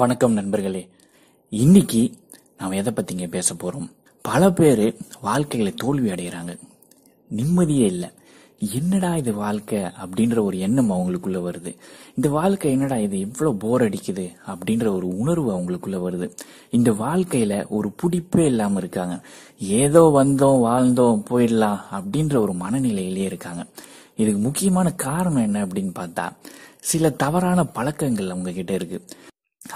வணக்கம் நண்பர்களே இன்னைக்கு நாம் எதை பற்றிங்க பேச போகிறோம் பல பேர் வாழ்க்கையில தோல்வி அடைகிறாங்க நிம்மதியே இல்லை என்னடா இது வாழ்க்கை அப்படின்ற ஒரு எண்ணம் அவங்களுக்குள்ள வருது இந்த வாழ்க்கை என்னடா இது இவ்வளோ போர் அடிக்குது அப்படின்ற ஒரு உணர்வு அவங்களுக்குள்ளே வருது இந்த வாழ்க்கையில ஒரு பிடிப்பே இல்லாமல் இருக்காங்க ஏதோ வந்தோம் வாழ்ந்தோம் போயிடலாம் அப்படின்ற ஒரு மனநிலையிலே இருக்காங்க இதுக்கு முக்கியமான காரணம் என்ன அப்படின்னு பார்த்தா சில தவறான பழக்கங்கள் அவங்க கிட்ட இருக்கு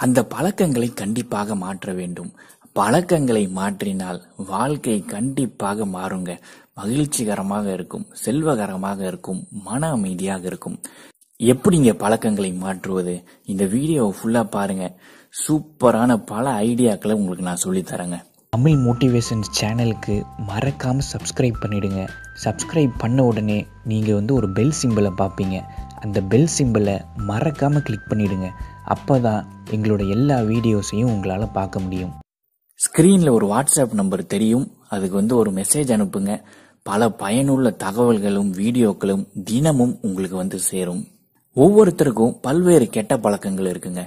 அந்த பழக்கங்களை கண்டிப்பாக மாற்ற வேண்டும் பழக்கங்களை மாற்றினால் வாழ்க்கை கண்டிப்பாக மாறுங்க மகிழ்ச்சிகரமாக இருக்கும் செல்வகரமாக இருக்கும் மன அமைதியாக இருக்கும் எப்படிங்க பழக்கங்களை மாற்றுவது இந்த வீடியோவை ஃபுல்லாக பாருங்க சூப்பரான பல ஐடியாக்களை உங்களுக்கு நான் தரேங்க தமிழ் மோட்டிவேஷன் சேனலுக்கு மறக்காமல் சப்ஸ்கிரைப் பண்ணிடுங்க சப்ஸ்கிரைப் பண்ண உடனே நீங்கள் வந்து ஒரு பெல் சிம்பிளை பார்ப்பீங்க அந்த பெல் சிம்பிளை மறக்காமல் கிளிக் பண்ணிவிடுங்க அப்போ தான் எங்களோட எல்லா வீடியோஸையும் உங்களால் பார்க்க முடியும் ஸ்க்ரீனில் ஒரு வாட்ஸ்அப் நம்பர் தெரியும் அதுக்கு வந்து ஒரு மெசேஜ் அனுப்புங்க பல பயனுள்ள தகவல்களும் வீடியோக்களும் தினமும் உங்களுக்கு வந்து சேரும் ஒவ்வொருத்தருக்கும் பல்வேறு கெட்ட பழக்கங்கள் இருக்குங்க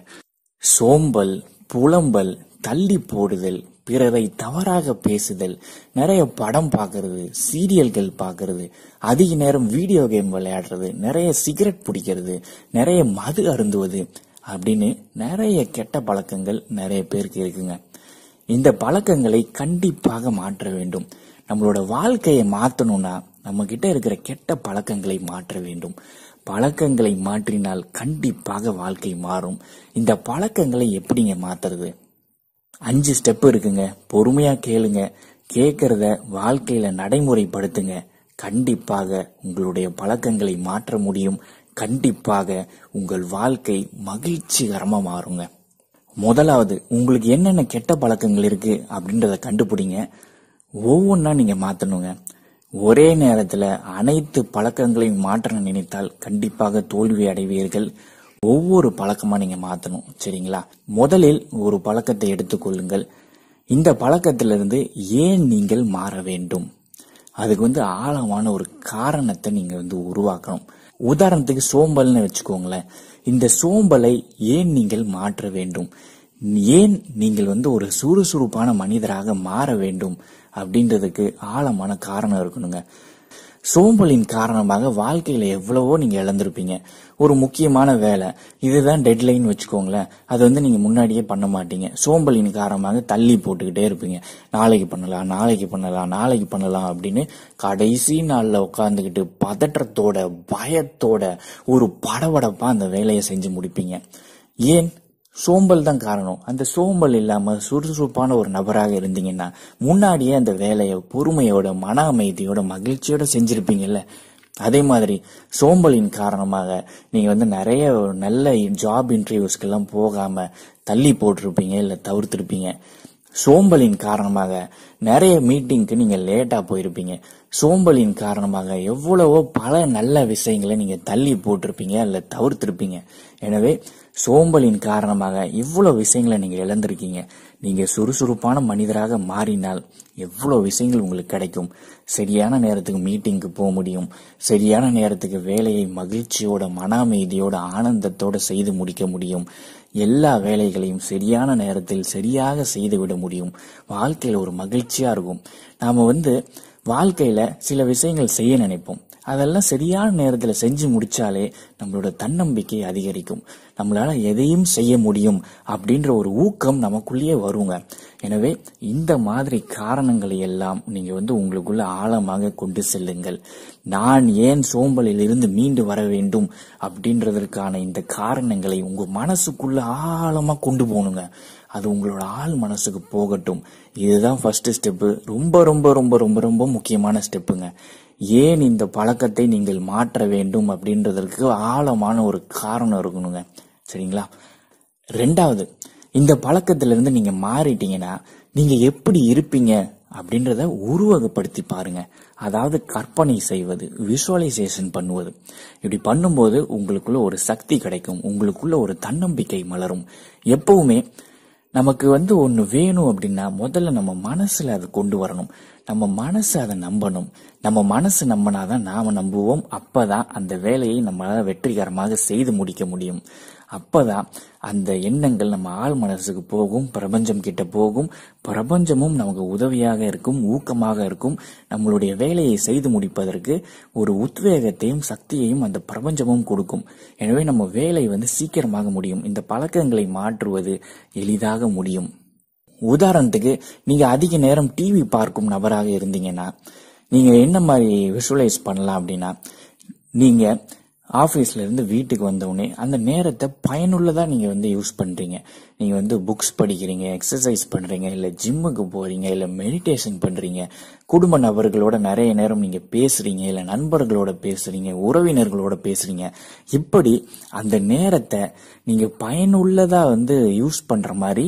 சோம்பல் புலம்பல் தள்ளி போடுதல் பிறரை தவறாக பேசுதல் நிறைய படம் பார்க்கறது சீரியல்கள் பார்க்கறது அதிக நேரம் வீடியோ கேம் விளையாடுறது நிறைய சிகரெட் பிடிக்கிறது நிறைய மது அருந்துவது அப்படின்னு நிறைய கெட்ட பழக்கங்கள் நிறைய பேருக்கு இருக்குங்க இந்த பழக்கங்களை கண்டிப்பாக மாற்ற வேண்டும் நம்மளோட வாழ்க்கையை மாற்றணும்னா நம்ம கிட்ட இருக்கிற கெட்ட பழக்கங்களை மாற்ற வேண்டும் பழக்கங்களை மாற்றினால் கண்டிப்பாக வாழ்க்கை மாறும் இந்த பழக்கங்களை எப்படிங்க மாத்துறது அஞ்சு ஸ்டெப் இருக்குங்க பொறுமையா கேளுங்க கேட்கறத வாழ்க்கையில நடைமுறைப்படுத்துங்க கண்டிப்பாக உங்களுடைய பழக்கங்களை மாற்ற முடியும் கண்டிப்பாக உங்கள் வாழ்க்கை மகிழ்ச்சிகரமாக மாறுங்க முதலாவது உங்களுக்கு என்னென்ன கெட்ட பழக்கங்கள் இருக்கு அப்படின்றத கண்டுபிடிங்க ஒவ்வொன்றா நீங்க மாற்றணுங்க ஒரே நேரத்தில் அனைத்து பழக்கங்களையும் மாற்ற நினைத்தால் கண்டிப்பாக தோல்வி அடைவீர்கள் ஒவ்வொரு பழக்கமா நீங்க மாற்றணும் சரிங்களா முதலில் ஒரு பழக்கத்தை எடுத்துக்கொள்ளுங்கள் இந்த பழக்கத்திலிருந்து ஏன் நீங்கள் மாற வேண்டும் அதுக்கு வந்து ஆழமான ஒரு காரணத்தை நீங்க வந்து உருவாக்கணும் உதாரணத்துக்கு சோம்பல்னு வச்சுக்கோங்களேன் இந்த சோம்பலை ஏன் நீங்கள் மாற்ற வேண்டும் ஏன் நீங்கள் வந்து ஒரு சுறுசுறுப்பான மனிதராக மாற வேண்டும் அப்படின்றதுக்கு ஆழமான காரணம் இருக்கணுங்க சோம்பலின் காரணமாக வாழ்க்கையில எவ்வளவோ நீங்க இழந்திருப்பீங்க ஒரு முக்கியமான வேலை இதுதான் டெட்லைன் வச்சுக்கோங்களேன் அது வந்து நீங்க முன்னாடியே பண்ண மாட்டீங்க சோம்பலின் காரணமாக தள்ளி போட்டுக்கிட்டே இருப்பீங்க நாளைக்கு பண்ணலாம் நாளைக்கு பண்ணலாம் நாளைக்கு பண்ணலாம் அப்படின்னு கடைசி நாளில் உட்காந்துக்கிட்டு பதற்றத்தோட பயத்தோட ஒரு படபடப்பாக அந்த வேலையை செஞ்சு முடிப்பீங்க ஏன் சோம்பல் தான் காரணம் அந்த சோம்பல் இல்லாமல் சுறுசுறுப்பான ஒரு நபராக இருந்தீங்கன்னா முன்னாடியே அந்த வேலையை பொறுமையோட மன அமைதியோட மகிழ்ச்சியோட செஞ்சிருப்பீங்கல்ல அதே மாதிரி சோம்பலின் காரணமாக நீங்கள் வந்து நிறைய நல்ல ஜாப் இன்டர்வியூஸ்க்கெல்லாம் போகாமல் தள்ளி போட்டிருப்பீங்க இல்லை தவிர்த்துருப்பீங்க சோம்பலின் காரணமாக நிறைய மீட்டிங்க்கு நீங்கள் லேட்டாக போயிருப்பீங்க சோம்பலின் காரணமாக எவ்வளவோ பல நல்ல விஷயங்களை நீங்கள் தள்ளி போட்டிருப்பீங்க அல்ல தவிர்த்திருப்பீங்க எனவே சோம்பலின் காரணமாக இவ்வளோ விஷயங்களை நீங்கள் இழந்திருக்கீங்க நீங்கள் சுறுசுறுப்பான மனிதராக மாறினால் எவ்வளோ விஷயங்கள் உங்களுக்கு கிடைக்கும் சரியான நேரத்துக்கு மீட்டிங்க்கு போக முடியும் சரியான நேரத்துக்கு வேலையை மகிழ்ச்சியோட மன அமைதியோட ஆனந்தத்தோட செய்து முடிக்க முடியும் எல்லா வேலைகளையும் சரியான நேரத்தில் சரியாக செய்துவிட முடியும் வாழ்க்கையில் ஒரு மகிழ்ச்சியா இருக்கும் நாம வந்து வாழ்க்கையில சில விஷயங்கள் செய்ய நினைப்போம் அதெல்லாம் சரியான நேரத்தில் செஞ்சு முடிச்சாலே நம்மளோட தன்னம்பிக்கை அதிகரிக்கும் நம்மளால எதையும் செய்ய முடியும் அப்படின்ற ஒரு ஊக்கம் நமக்குள்ளேயே வருங்க எனவே இந்த மாதிரி காரணங்களை எல்லாம் நீங்க வந்து உங்களுக்குள்ள ஆழமாக கொண்டு செல்லுங்கள் நான் ஏன் சோம்பலில் இருந்து மீண்டு வர வேண்டும் அப்படின்றதற்கான இந்த காரணங்களை உங்க மனசுக்குள்ள ஆழமா கொண்டு போகணுங்க அது உங்களோட ஆள் மனசுக்கு போகட்டும் இதுதான் ஃபஸ்ட்டு ஸ்டெப்பு ரொம்ப ரொம்ப ரொம்ப ரொம்ப ரொம்ப முக்கியமான ஸ்டெப்புங்க ஏன் இந்த பழக்கத்தை நீங்கள் மாற்ற வேண்டும் அப்படின்றதற்கு ஆழமான ஒரு காரணம் இருக்கணுங்க சரிங்களா ரெண்டாவது இந்த பழக்கத்திலிருந்து நீங்கள் மாறிட்டீங்கன்னா நீங்கள் எப்படி இருப்பீங்க அப்படின்றத உருவகப்படுத்தி பாருங்க அதாவது கற்பனை செய்வது விஷுவலைசேஷன் பண்ணுவது இப்படி பண்ணும்போது உங்களுக்குள்ள ஒரு சக்தி கிடைக்கும் உங்களுக்குள்ள ஒரு தன்னம்பிக்கை மலரும் எப்பவுமே நமக்கு வந்து ஒன்று வேணும் அப்படின்னா முதல்ல நம்ம மனசில் அதை கொண்டு வரணும் நம்ம மனசு அதை நம்பணும் நம்ம மனசு நம்பினாதான் நாம நம்புவோம் அப்பதான் அந்த வேலையை நம்மளால வெற்றிகரமாக செய்து முடிக்க முடியும் அப்பதான் அந்த எண்ணங்கள் நம்ம ஆள் மனசுக்கு போகும் பிரபஞ்சம் கிட்ட போகும் பிரபஞ்சமும் நமக்கு உதவியாக இருக்கும் ஊக்கமாக இருக்கும் நம்மளுடைய வேலையை செய்து முடிப்பதற்கு ஒரு உத்வேகத்தையும் சக்தியையும் அந்த பிரபஞ்சமும் கொடுக்கும் எனவே நம்ம வேலை வந்து சீக்கிரமாக முடியும் இந்த பழக்கங்களை மாற்றுவது எளிதாக முடியும் உதாரணத்துக்கு நீங்கள் அதிக நேரம் டிவி பார்க்கும் நபராக இருந்தீங்கன்னா நீங்கள் என்ன மாதிரி விஷுவலைஸ் பண்ணலாம் அப்படின்னா நீங்கள் ஆஃபீஸில் இருந்து வீட்டுக்கு வந்தவுடனே அந்த நேரத்தை பயனுள்ளதாக நீங்கள் வந்து யூஸ் பண்ணுறீங்க நீங்கள் வந்து புக்ஸ் படிக்கிறீங்க எக்ஸசைஸ் பண்ணுறீங்க இல்லை ஜிம்முக்கு போகிறீங்க இல்லை மெடிடேஷன் பண்ணுறீங்க குடும்ப நபர்களோட நிறைய நேரம் நீங்கள் பேசுகிறீங்க இல்லை நண்பர்களோட பேசுகிறீங்க உறவினர்களோட பேசுறீங்க இப்படி அந்த நேரத்தை நீங்கள் பயனுள்ளதாக வந்து யூஸ் பண்ணுற மாதிரி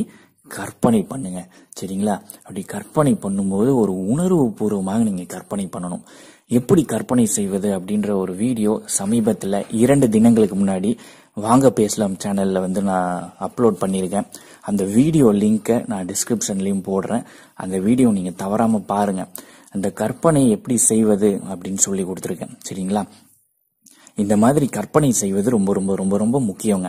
கற்பனை பண்ணுங்க சரிங்களா அப்படி கற்பனை பண்ணும்போது ஒரு உணர்வு பூர்வமாக நீங்கள் கற்பனை பண்ணணும் எப்படி கற்பனை செய்வது அப்படின்ற ஒரு வீடியோ சமீபத்தில் இரண்டு தினங்களுக்கு முன்னாடி வாங்க பேசலாம் சேனலில் வந்து நான் அப்லோட் பண்ணியிருக்கேன் அந்த வீடியோ லிங்க்கை நான் டிஸ்கிரிப்ஷன்லேயும் போடுறேன் அந்த வீடியோ நீங்கள் தவறாமல் பாருங்கள் அந்த கற்பனை எப்படி செய்வது அப்படின்னு சொல்லி கொடுத்துருக்கேன் சரிங்களா இந்த மாதிரி கற்பனை செய்வது ரொம்ப ரொம்ப ரொம்ப ரொம்ப முக்கியங்க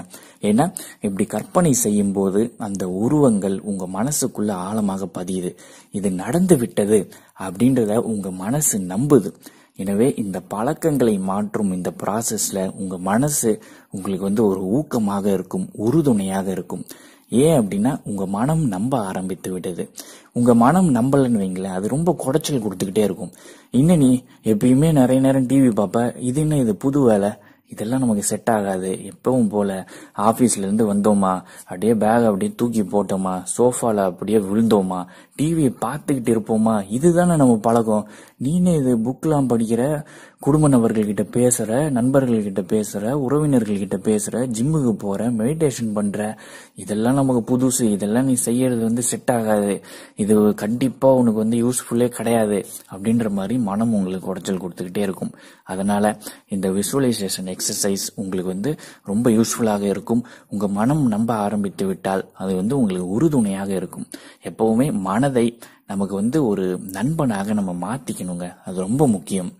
ஏன்னா இப்படி கற்பனை செய்யும் போது அந்த உருவங்கள் உங்க மனசுக்குள்ள ஆழமாக பதியுது இது நடந்து விட்டது அப்படின்றத உங்க மனசு நம்புது எனவே இந்த பழக்கங்களை மாற்றும் இந்த ப்ராசஸ்ல உங்க மனசு உங்களுக்கு வந்து ஒரு ஊக்கமாக இருக்கும் உறுதுணையாக இருக்கும் ஏன் அப்படின்னா உங்கள் மனம் நம்ப ஆரம்பித்து விட்டது உங்கள் மனம் நம்பலன்னு வைங்களேன் அது ரொம்ப குடைச்சல் கொடுத்துக்கிட்டே இருக்கும் இன்னும் நீ எப்பயுமே நிறைய நேரம் டிவி பார்ப்ப இது என்ன இது புது வேலை இதெல்லாம் நமக்கு செட் ஆகாது எப்பவும் போல ஆஃபீஸ்லேருந்து வந்தோமா அப்படியே பேக் அப்படியே தூக்கி போட்டோமா சோஃபாவில் அப்படியே விழுந்தோமா டிவியை பார்த்துக்கிட்டு இருப்போமா இதுதானே நம்ம பழக்கம் நீனே இது புக்கெலாம் படிக்கிற குடும்பநபர்கள்கிட்ட பேசுகிற நண்பர்கள்கிட்ட பேசுகிற உறவினர்கள்கிட்ட பேசுகிற ஜிம்முக்கு போகிற மெடிடேஷன் பண்ணுற இதெல்லாம் நமக்கு புதுசு இதெல்லாம் நீ செய்யறது வந்து செட் ஆகாது இது கண்டிப்பாக உனக்கு வந்து யூஸ்ஃபுல்லே கிடையாது அப்படின்ற மாதிரி மனம் உங்களுக்கு உடச்சல் கொடுத்துக்கிட்டே இருக்கும் அதனால் இந்த விசுவலைசேஷன் எக்ஸசைஸ் உங்களுக்கு வந்து ரொம்ப யூஸ்ஃபுல்லாக இருக்கும் உங்கள் மனம் நம்ப ஆரம்பித்து விட்டால் அது வந்து உங்களுக்கு உறுதுணையாக இருக்கும் எப்போவுமே மனதை நமக்கு வந்து ஒரு நண்பனாக நம்ம மாற்றிக்கணுங்க அது ரொம்ப முக்கியம்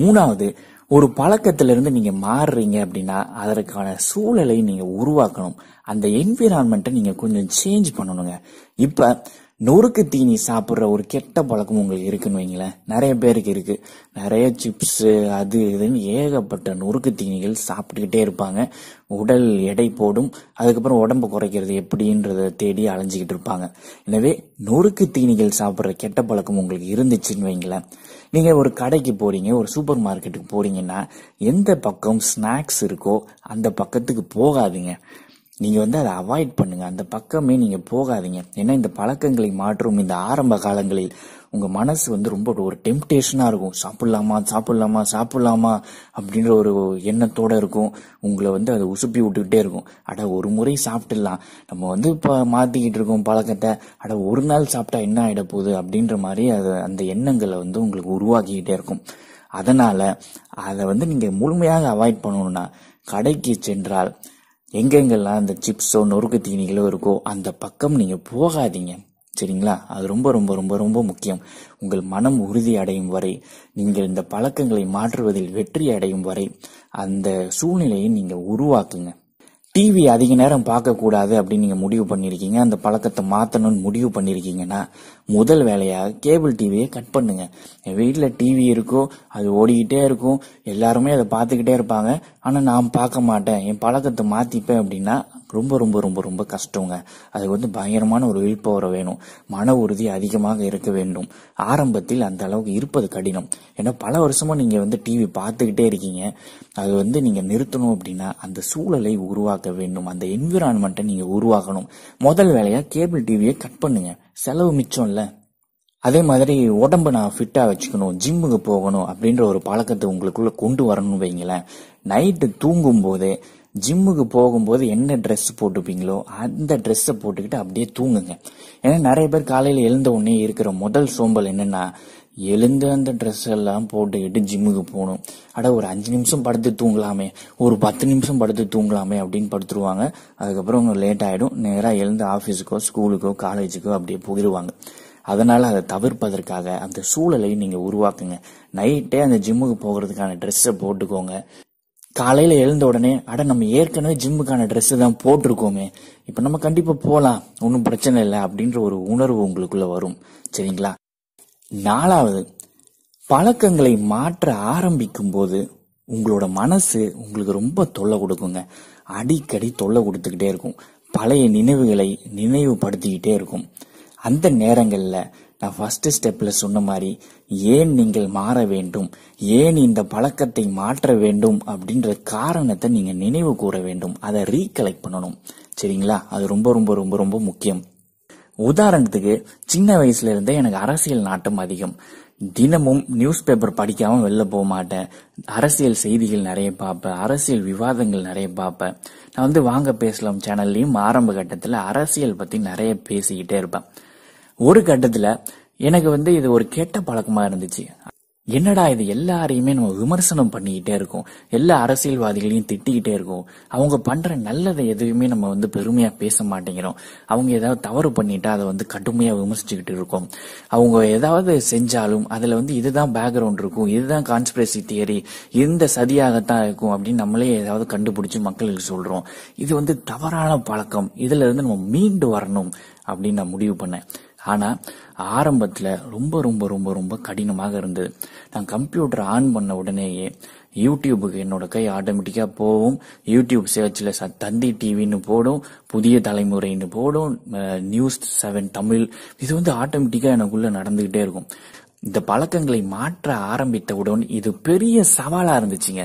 மூணாவது ஒரு பழக்கத்திலிருந்து நீங்க மாறுறீங்க அப்படின்னா அதற்கான சூழலை நீங்க உருவாக்கணும் அந்த என்விரான்மெண்ட்டை நீங்க கொஞ்சம் சேஞ்ச் பண்ணணுங்க இப்ப நொறுக்கு தீனி சாப்பிட்ற ஒரு கெட்ட பழக்கம் உங்களுக்கு இருக்குன்னு வைங்களேன் நிறைய பேருக்கு இருக்கு நிறைய சிப்ஸ் அது இதுன்னு ஏகப்பட்ட நொறுக்கு தீனிகள் சாப்பிட்டுக்கிட்டே இருப்பாங்க உடல் எடை போடும் அதுக்கப்புறம் உடம்பு குறைக்கிறது எப்படின்றத தேடி அலைஞ்சிக்கிட்டு இருப்பாங்க எனவே நொறுக்கு தீனிகள் சாப்பிட்ற கெட்ட பழக்கம் உங்களுக்கு இருந்துச்சுன்னு வைங்களேன் நீங்கள் ஒரு கடைக்கு போகிறீங்க ஒரு சூப்பர் மார்க்கெட்டுக்கு போறீங்கன்னா எந்த பக்கம் ஸ்நாக்ஸ் இருக்கோ அந்த பக்கத்துக்கு போகாதீங்க நீங்கள் வந்து அதை அவாய்ட் பண்ணுங்கள் அந்த பக்கமே நீங்கள் போகாதீங்க ஏன்னா இந்த பழக்கங்களை மாற்றும் இந்த ஆரம்ப காலங்களில் உங்கள் மனசு வந்து ரொம்ப ஒரு டெம்டேஷனாக இருக்கும் சாப்பிட்லாமா சாப்பிட்லாமா சாப்பிட்லாமா அப்படின்ற ஒரு எண்ணத்தோடு இருக்கும் உங்களை வந்து அதை உசுப்பி விட்டுக்கிட்டே இருக்கும் அட ஒரு முறை சாப்பிட்டுடலாம் நம்ம வந்து இப்போ மாற்றிக்கிட்டு இருக்கோம் பழக்கத்தை அட ஒரு நாள் சாப்பிட்டா என்ன ஆகிடப்போகுது போகுது அப்படின்ற மாதிரி அது அந்த எண்ணங்களை வந்து உங்களுக்கு உருவாக்கிக்கிட்டே இருக்கும் அதனால் அதை வந்து நீங்கள் முழுமையாக அவாய்ட் பண்ணணும்னா கடைக்கு சென்றால் எங்கெங்கெல்லாம் அந்த சிப்ஸோ நொறுக்கு தீனிகளோ இருக்கோ அந்த பக்கம் நீங்கள் போகாதீங்க சரிங்களா அது ரொம்ப ரொம்ப ரொம்ப ரொம்ப முக்கியம் உங்கள் மனம் உறுதி அடையும் வரை நீங்கள் இந்த பழக்கங்களை மாற்றுவதில் வெற்றி அடையும் வரை அந்த சூழ்நிலையை நீங்கள் உருவாக்குங்க டிவி அதிக நேரம் பார்க்கக்கூடாது அப்படின்னு நீங்கள் முடிவு பண்ணியிருக்கீங்க அந்த பழக்கத்தை மாற்றணும்னு முடிவு பண்ணியிருக்கீங்கன்னா முதல் வேலையாக கேபிள் டிவியை கட் பண்ணுங்க என் வீட்டில் டிவி இருக்கோ அது ஓடிக்கிட்டே இருக்கும் எல்லாருமே அதை பார்த்துக்கிட்டே இருப்பாங்க ஆனால் நான் பார்க்க மாட்டேன் என் பழக்கத்தை மாற்றிப்பேன் அப்படின்னா ரொம்ப ரொம்ப ரொம்ப ரொம்ப கஷ்டங்க அது வந்து பயங்கரமான ஒரு வில் வேணும் மன உறுதி அதிகமாக இருக்க வேண்டும் ஆரம்பத்தில் அந்த அளவுக்கு இருப்பது கடினம் ஏன்னா பல வருஷமாக நீங்கள் வந்து டிவி பார்த்துக்கிட்டே இருக்கீங்க அது வந்து நீங்கள் நிறுத்தணும் அப்படின்னா அந்த சூழலை உருவாக்க வேண்டும் அந்த என்விரான்மெண்ட்டை நீங்கள் உருவாக்கணும் முதல் வேலையாக கேபிள் டிவியை கட் பண்ணுங்க செலவு மிச்சம் இல்லை அதே மாதிரி உடம்பு நான் ஃபிட்டாக வச்சுக்கணும் ஜிம்முக்கு போகணும் அப்படின்ற ஒரு பழக்கத்தை உங்களுக்குள்ளே கொண்டு வரணும் வைங்களேன் நைட்டு தூங்கும் போதே ஜிம்முக்கு போகும்போது என்ன ட்ரெஸ் போட்டுப்பீங்களோ அந்த ட்ரெஸ்ஸை போட்டுக்கிட்டு அப்படியே தூங்குங்க ஏன்னா நிறைய பேர் காலையில் எழுந்த உடனே இருக்கிற முதல் சோம்பல் என்னென்னா எழுந்த அந்த ட்ரெஸ் எல்லாம் போட்டுக்கிட்டு ஜிம்முக்கு போகணும் அட ஒரு அஞ்சு நிமிஷம் படுத்து தூங்கலாமே ஒரு பத்து நிமிஷம் படுத்து தூங்கலாமே அப்படின்னு படுத்துருவாங்க அதுக்கப்புறம் அவங்க லேட் ஆகிடும் நேராக எழுந்து ஆஃபீஸுக்கோ ஸ்கூலுக்கோ காலேஜுக்கோ அப்படியே போயிடுவாங்க அதனால் அதை தவிர்ப்பதற்காக அந்த சூழலை நீங்கள் உருவாக்குங்க நைட்டே அந்த ஜிம்முக்கு போகிறதுக்கான ட்ரெஸ்ஸை போட்டுக்கோங்க காலையில் எழுந்த உடனே அட நம்ம ஏற்கனவே ஜிம்முக்கான ட்ரெஸ் தான் போட்டிருக்கோமே இப்போ நம்ம கண்டிப்பாக போகலாம் ஒன்றும் பிரச்சனை இல்லை அப்படின்ற ஒரு உணர்வு உங்களுக்குள்ளே வரும் சரிங்களா நாலாவது பழக்கங்களை மாற்ற ஆரம்பிக்கும் போது உங்களோட மனசு உங்களுக்கு ரொம்ப தொல்லை கொடுக்குங்க அடிக்கடி தொல்லை கொடுத்துக்கிட்டே இருக்கும் பழைய நினைவுகளை நினைவுபடுத்திக்கிட்டே இருக்கும் அந்த நேரங்களில் நான் ஃபர்ஸ்ட் ஸ்டெப்ல சொன்ன மாதிரி ஏன் நீங்கள் மாற வேண்டும் ஏன் இந்த பழக்கத்தை மாற்ற வேண்டும் அப்படின்ற காரணத்தை நீங்க நினைவு கூற வேண்டும் அதை ரீகலெக்ட் பண்ணணும் சரிங்களா அது ரொம்ப ரொம்ப ரொம்ப ரொம்ப முக்கியம் உதாரணத்துக்கு சின்ன வயசுல இருந்தே எனக்கு அரசியல் நாட்டம் அதிகம் தினமும் நியூஸ் பேப்பர் படிக்காம வெளில போக மாட்டேன் அரசியல் செய்திகள் நிறைய பார்ப்பேன் அரசியல் விவாதங்கள் நிறைய பார்ப்பேன் நான் வந்து வாங்க பேசலாம் சேனல்லையும் ஆரம்ப கட்டத்தில் அரசியல் பற்றி நிறைய பேசிக்கிட்டே இருப்பேன் ஒரு கட்டத்துல எனக்கு வந்து இது ஒரு கெட்ட பழக்கமா இருந்துச்சு என்னடா இது எல்லாரையுமே நம்ம விமர்சனம் பண்ணிக்கிட்டே இருக்கோம் எல்லா அரசியல்வாதிகளையும் திட்டிக்கிட்டே இருக்கோம் அவங்க பண்ற நல்லதை எதுவுமே நம்ம வந்து பெருமையா பேச மாட்டேங்கிறோம் அவங்க ஏதாவது தவறு பண்ணிட்டா அதை வந்து கடுமையா விமர்சிச்சுக்கிட்டு இருக்கோம் அவங்க ஏதாவது செஞ்சாலும் அதுல வந்து இதுதான் பேக்ரவுண்ட் இருக்கும் இதுதான் கான்ஸ்பிரசி தியரி இந்த சதியாகத்தான் இருக்கும் அப்படின்னு நம்மளே ஏதாவது கண்டுபிடிச்சு மக்களுக்கு சொல்றோம் இது வந்து தவறான பழக்கம் இதுல இருந்து நம்ம மீண்டு வரணும் அப்படின்னு நான் முடிவு பண்ணேன் ஆனால் ஆரம்பத்தில் ரொம்ப ரொம்ப ரொம்ப ரொம்ப கடினமாக இருந்தது நான் கம்ப்யூட்டர் ஆன் பண்ண உடனேயே யூடியூபுக்கு என்னோட கை ஆட்டோமேட்டிக்காக போகும் யூடியூப் சேர்ச்சில் ச தந்தி டிவின்னு போடும் புதிய தலைமுறைன்னு போடும் நியூஸ் செவன் தமிழ் இது வந்து ஆட்டோமேட்டிக்காக எனக்குள்ளே நடந்துக்கிட்டே இருக்கும் இந்த பழக்கங்களை மாற்ற ஆரம்பித்தவுடன் இது பெரிய சவாலாக இருந்துச்சுங்க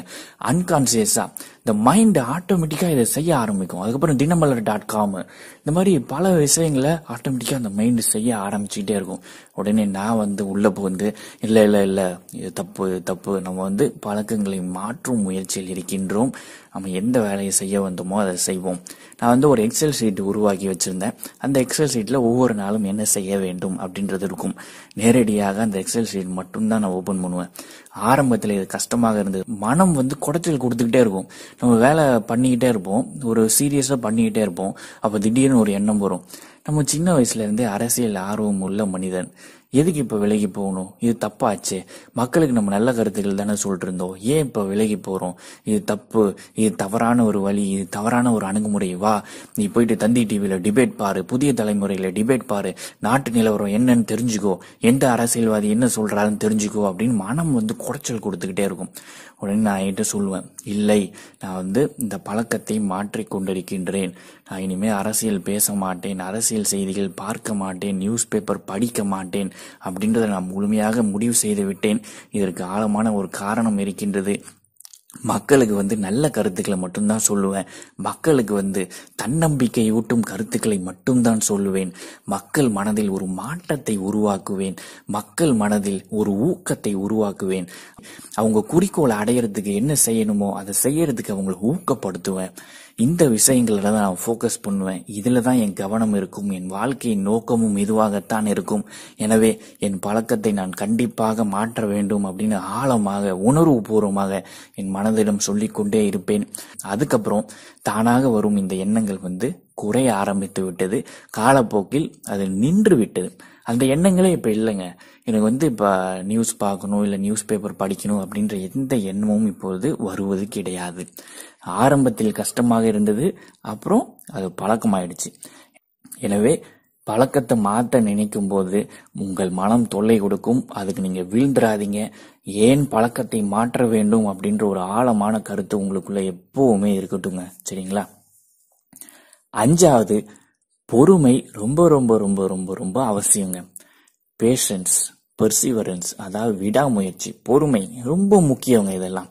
அன்கான்சியஸாக இந்த மைண்டு ஆட்டோமேட்டிக்காக இதை செய்ய ஆரம்பிக்கும் அதுக்கப்புறம் தினமலர் டாட் காமு இந்த மாதிரி பல விஷயங்களை ஆட்டோமேட்டிக்காக அந்த மைண்டு செய்ய ஆரம்பிச்சுக்கிட்டே இருக்கும் உடனே நான் வந்து உள்ளே வந்து இல்லை இல்லை இல்லை இது தப்பு இது தப்பு நம்ம வந்து பழக்கங்களை மாற்றும் முயற்சியில் இருக்கின்றோம் நம்ம எந்த வேலையை செய்ய வந்தோமோ அதை செய்வோம் நான் வந்து ஒரு எக்ஸல் சீட் உருவாக்கி வச்சுருந்தேன் அந்த எக்ஸல் சீட்டில் ஒவ்வொரு நாளும் என்ன செய்ய வேண்டும் அப்படின்றது இருக்கும் நேரடியாக அந்த எக்ஸல் சீட் மட்டும்தான் நான் ஓப்பன் பண்ணுவேன் ஆரம்பத்தில் இது கஷ்டமாக இருந்தது மனம் வந்து குடத்தில் கொடுத்துக்கிட்டே இருக்கும் நம்ம வேலை பண்ணிக்கிட்டே இருப்போம் ஒரு சீரியஸாக பண்ணிக்கிட்டே இருப்போம் அப்போ திடீர்னு ஒரு எண்ணம் வரும் நம்ம சின்ன வயசுலேருந்தே அரசியல் ஆர்வம் உள்ள மனிதன் எதுக்கு இப்போ விலகி போகணும் இது தப்பாச்சு மக்களுக்கு நம்ம நல்ல கருத்துக்கள் தானே சொல்லிட்டு இருந்தோம் ஏன் இப்போ விலகி போகிறோம் இது தப்பு இது தவறான ஒரு வழி இது தவறான ஒரு அணுகுமுறை வா நீ போயிட்டு தந்தி டிவியில் டிபேட் பாரு புதிய தலைமுறையில் டிபேட் பாரு நாட்டு நிலவரம் என்னன்னு தெரிஞ்சுக்கோ எந்த அரசியல்வாதி என்ன சொல்கிறாருன்னு தெரிஞ்சுக்கோ அப்படின்னு மனம் வந்து குறைச்சல் கொடுத்துக்கிட்டே இருக்கும் உடனே நான் என்கிட்ட சொல்லுவேன் இல்லை நான் வந்து இந்த பழக்கத்தை மாற்றி கொண்டிருக்கின்றேன் நான் இனிமேல் அரசியல் பேச மாட்டேன் அரசியல் செய்திகள் பார்க்க மாட்டேன் நியூஸ் பேப்பர் படிக்க மாட்டேன் அப்படின்றத நான் முழுமையாக முடிவு செய்து விட்டேன் இதற்கு ஆழமான ஒரு காரணம் இருக்கின்றது மக்களுக்கு வந்து நல்ல கருத்துக்களை மட்டும்தான் சொல்லுவேன் மக்களுக்கு வந்து தன்னம்பிக்கையூட்டும் கருத்துக்களை மட்டும்தான் சொல்லுவேன் மக்கள் மனதில் ஒரு மாற்றத்தை உருவாக்குவேன் மக்கள் மனதில் ஒரு ஊக்கத்தை உருவாக்குவேன் அவங்க குறிக்கோளை அடையிறதுக்கு என்ன செய்யணுமோ அதை செய்யறதுக்கு அவங்களை ஊக்கப்படுத்துவேன் இந்த விஷயங்களில் தான் நான் ஃபோக்கஸ் பண்ணுவேன் இதில் தான் என் கவனம் இருக்கும் என் வாழ்க்கையின் நோக்கமும் இதுவாகத்தான் இருக்கும் எனவே என் பழக்கத்தை நான் கண்டிப்பாக மாற்ற வேண்டும் அப்படின்னு ஆழமாக உணர்வுபூர்வமாக என் மனதிடம் சொல்லிக்கொண்டே இருப்பேன் அதுக்கப்புறம் தானாக வரும் இந்த எண்ணங்கள் வந்து குறைய ஆரம்பித்து விட்டது காலப்போக்கில் அது நின்று விட்டது அந்த எண்ணங்களே இப்போ இல்லைங்க எனக்கு வந்து இப்போ நியூஸ் பார்க்கணும் இல்லை நியூஸ் பேப்பர் படிக்கணும் அப்படின்ற எந்த எண்ணமும் இப்பொழுது வருவது கிடையாது ஆரம்பத்தில் கஷ்டமாக இருந்தது அப்புறம் அது பழக்கமாயிடுச்சு எனவே பழக்கத்தை மாற்ற நினைக்கும் போது உங்கள் மனம் தொல்லை கொடுக்கும் அதுக்கு நீங்கள் வீழ்ந்துடாதீங்க ஏன் பழக்கத்தை மாற்ற வேண்டும் அப்படின்ற ஒரு ஆழமான கருத்து உங்களுக்குள்ள எப்பவுமே இருக்கட்டுங்க சரிங்களா அஞ்சாவது பொறுமை ரொம்ப ரொம்ப ரொம்ப ரொம்ப ரொம்ப அவசியங்க பேஷன்ஸ் பெர்சிவரன்ஸ் அதாவது விடாமுயற்சி பொறுமை ரொம்ப முக்கியவங்க இதெல்லாம்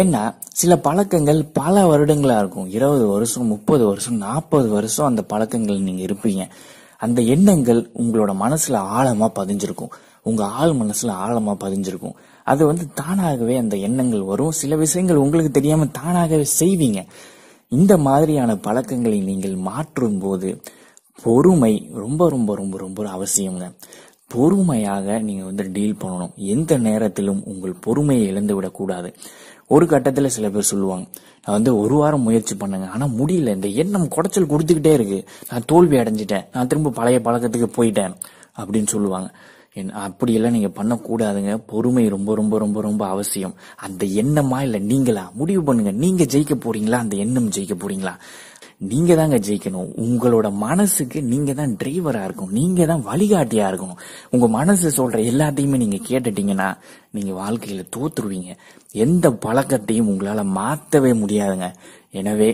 ஏன்னா சில பழக்கங்கள் பல வருடங்களா இருக்கும் இருபது வருஷம் முப்பது வருஷம் நாற்பது வருஷம் அந்த பழக்கங்கள் நீங்க இருப்பீங்க அந்த எண்ணங்கள் உங்களோட மனசுல ஆழமா பதிஞ்சிருக்கும் உங்க ஆள் மனசுல ஆழமா பதிஞ்சிருக்கும் அது வந்து தானாகவே அந்த எண்ணங்கள் வரும் சில விஷயங்கள் உங்களுக்கு தெரியாம தானாகவே செய்வீங்க இந்த மாதிரியான பழக்கங்களை நீங்கள் மாற்றும் போது பொறுமை ரொம்ப ரொம்ப ரொம்ப ரொம்ப அவசியங்க பொறுமையாக நீங்கள் வந்து டீல் பண்ணணும் எந்த நேரத்திலும் உங்கள் பொறுமையை இழந்து விடக்கூடாது ஒரு கட்டத்தில் சில பேர் சொல்லுவாங்க நான் வந்து ஒரு வாரம் முயற்சி பண்ணுங்க ஆனால் முடியல இந்த எண்ணம் குடைச்சல் கொடுத்துக்கிட்டே இருக்கு நான் தோல்வி அடைஞ்சிட்டேன் நான் திரும்ப பழைய பழக்கத்துக்கு போயிட்டேன் அப்படின்னு சொல்லுவாங்க என் அப்படியெல்லாம் நீங்கள் பண்ணக்கூடாதுங்க பொறுமை ரொம்ப ரொம்ப ரொம்ப ரொம்ப அவசியம் அந்த எண்ணமா இல்லை நீங்களா முடிவு பண்ணுங்க நீங்கள் ஜெயிக்க போறீங்களா அந்த எண்ணம் ஜெயிக்க போறீங்களா நீங்க தாங்க ஜெயிக்கணும் உங்களோட மனசுக்கு நீங்க தான் டிரைவரா இருக்கும் நீங்க தான் வழிகாட்டியா இருக்கணும் உங்க மனசு சொல்ற எல்லாத்தையுமே நீங்க கேட்டுட்டீங்கன்னா நீங்க வாழ்க்கையில தோத்துருவீங்க எந்த பழக்கத்தையும் உங்களால மாத்தவே முடியாதுங்க எனவே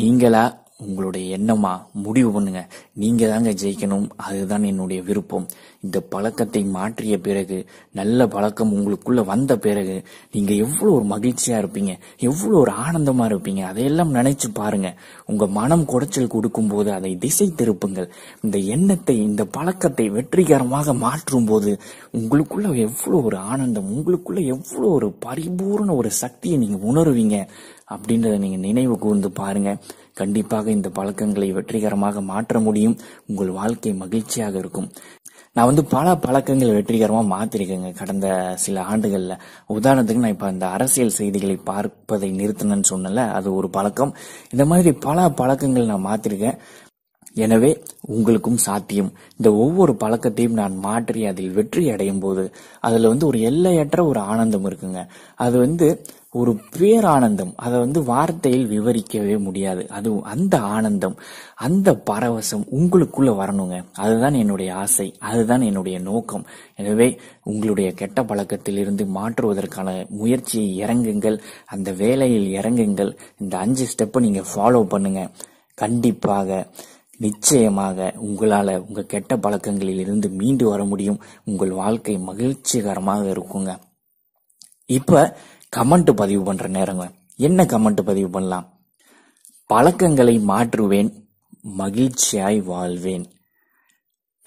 நீங்களா உங்களுடைய எண்ணமா முடிவு பண்ணுங்க நீங்க தாங்க ஜெயிக்கணும் அதுதான் என்னுடைய விருப்பம் இந்த பழக்கத்தை மாற்றிய பிறகு நல்ல பழக்கம் உங்களுக்குள்ள வந்த பிறகு நீங்க எவ்வளோ ஒரு மகிழ்ச்சியா இருப்பீங்க எவ்வளோ ஒரு ஆனந்தமா இருப்பீங்க அதையெல்லாம் நினைச்சு பாருங்க உங்க மனம் குடைச்சல் கொடுக்கும் போது அதை திசை திருப்புங்கள் இந்த எண்ணத்தை இந்த பழக்கத்தை வெற்றிகரமாக மாற்றும் போது உங்களுக்குள்ள எவ்வளோ ஒரு ஆனந்தம் உங்களுக்குள்ள எவ்வளோ ஒரு பரிபூர்ண ஒரு சக்தியை நீங்க உணர்வீங்க அப்படின்றத நீங்கள் நினைவு கூர்ந்து பாருங்க கண்டிப்பாக இந்த பழக்கங்களை வெற்றிகரமாக மாற்ற முடியும் உங்கள் வாழ்க்கை மகிழ்ச்சியாக இருக்கும் நான் வந்து பல பழக்கங்கள் வெற்றிகரமாக மாற்றிருக்கேங்க கடந்த சில ஆண்டுகளில் உதாரணத்துக்கு நான் இப்போ இந்த அரசியல் செய்திகளை பார்ப்பதை நிறுத்தணும்னு சொன்னல அது ஒரு பழக்கம் இந்த மாதிரி பல பழக்கங்கள் நான் மாற்றிருக்கேன் எனவே உங்களுக்கும் சாத்தியம் இந்த ஒவ்வொரு பழக்கத்தையும் நான் மாற்றி அதில் வெற்றி அடையும் போது அதில் வந்து ஒரு எல்லையற்ற ஒரு ஆனந்தம் இருக்குங்க அது வந்து ஒரு பேரானந்தம் அதை வந்து வார்த்தையில் விவரிக்கவே முடியாது அது அந்த ஆனந்தம் அந்த பரவசம் உங்களுக்குள்ள வரணுங்க அதுதான் என்னுடைய ஆசை அதுதான் என்னுடைய நோக்கம் எனவே உங்களுடைய கெட்ட பழக்கத்தில் இருந்து மாற்றுவதற்கான முயற்சியை இறங்குங்கள் அந்த வேலையில் இறங்குங்கள் இந்த அஞ்சு ஸ்டெப்பை நீங்கள் ஃபாலோ பண்ணுங்க கண்டிப்பாக நிச்சயமாக உங்களால் உங்கள் கெட்ட பழக்கங்களில் இருந்து மீண்டு வர முடியும் உங்கள் வாழ்க்கை மகிழ்ச்சிகரமாக இருக்குங்க இப்போ கமெண்ட் பதிவு பண்ணுற நேரங்க என்ன கமெண்ட் பதிவு பண்ணலாம் பழக்கங்களை மாற்றுவேன் மகிழ்ச்சியாய் வாழ்வேன்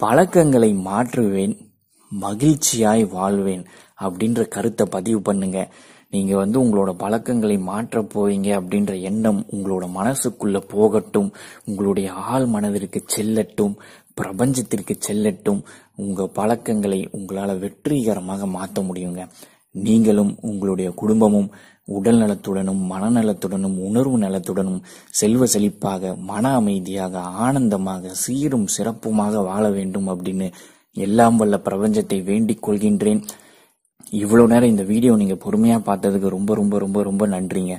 பழக்கங்களை மாற்றுவேன் மகிழ்ச்சியாய் வாழ்வேன் அப்படின்ற கருத்தை பதிவு பண்ணுங்க நீங்கள் வந்து உங்களோட பழக்கங்களை மாற்ற போவீங்க அப்படின்ற எண்ணம் உங்களோட மனசுக்குள்ளே போகட்டும் உங்களுடைய ஆள் மனதிற்கு செல்லட்டும் பிரபஞ்சத்திற்கு செல்லட்டும் உங்கள் பழக்கங்களை உங்களால் வெற்றிகரமாக மாற்ற முடியுங்க நீங்களும் உங்களுடைய குடும்பமும் உடல் நலத்துடனும் மனநலத்துடனும் உணர்வு நலத்துடனும் செல்வ செழிப்பாக மன அமைதியாக ஆனந்தமாக சீரும் சிறப்புமாக வாழ வேண்டும் அப்படின்னு எல்லாம் வல்ல பிரபஞ்சத்தை வேண்டிக் கொள்கின்றேன் இவ்வளோ நேரம் இந்த வீடியோ நீங்கள் பொறுமையாக பார்த்ததுக்கு ரொம்ப ரொம்ப ரொம்ப ரொம்ப நன்றிங்க